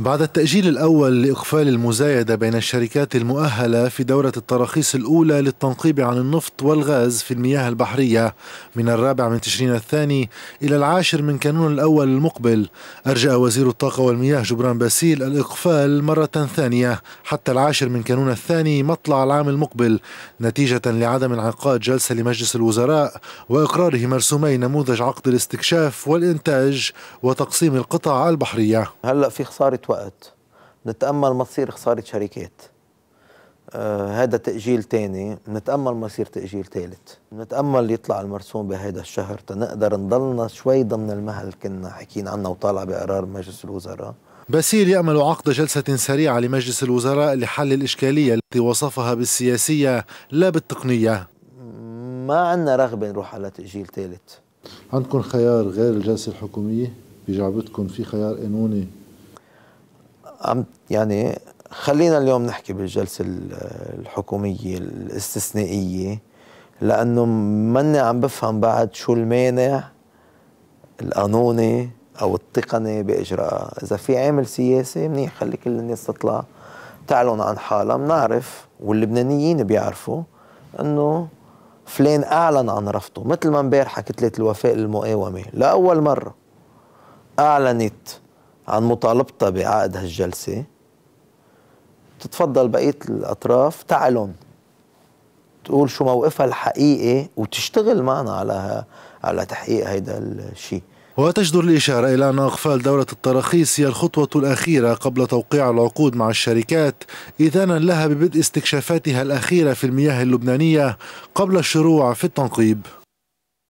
بعد التأجيل الأول لإقفال المزايدة بين الشركات المؤهلة في دورة التراخيص الأولى للتنقيب عن النفط والغاز في المياه البحرية من الرابع من تشرين الثاني إلى العاشر من كانون الأول المقبل أرجأ وزير الطاقة والمياه جبران باسيل الإقفال مرة ثانية حتى العاشر من كانون الثاني مطلع العام المقبل نتيجة لعدم انعقاد جلسة لمجلس الوزراء وإقراره مرسومي نموذج عقد الاستكشاف والإنتاج وتقسيم القطع البحرية هلأ في خسارة وقت نتأمل ما تصير خسارة شركات آه هذا تأجيل تاني نتأمل ما يصير تأجيل تالت نتأمل يطلع المرسوم بهذا الشهر تنقدر نضلنا شوي ضمن المهل كنا حكينا عنه وطالع بقرار مجلس الوزراء بسير يأمل عقد جلسة سريعة لمجلس الوزراء لحل الإشكالية التي وصفها بالسياسية لا بالتقنية ما عندنا رغبة نروح على تأجيل ثالث عندكم خيار غير الجلسة الحكومية بجعبتكم في خيار قانوني عم يعني خلينا اليوم نحكي بالجلسة الحكومية الاستثنائية لأنه مني عم بفهم بعد شو المانع القانوني أو التقني بإجراءها إذا في عامل سياسي منيح خلي كل الناس تطلع تعلن عن حالها بنعرف واللبنانيين بيعرفوا أنه فلان أعلن عن رفضه مثل ما امبارح كتلة الوفاء المقاومة لأول مرة أعلنت عن مطالبتها بعقد هالجلسة تتفضل بقية الأطراف تعلن تقول شو موقفها الحقيقي وتشتغل معنا على على تحقيق هيدا الشيء وتجدر الإشارة إلى أن إغفال دورة التراخيص هي الخطوة الأخيرة قبل توقيع العقود مع الشركات إذانا لها ببدء استكشافاتها الأخيرة في المياه اللبنانية قبل الشروع في التنقيب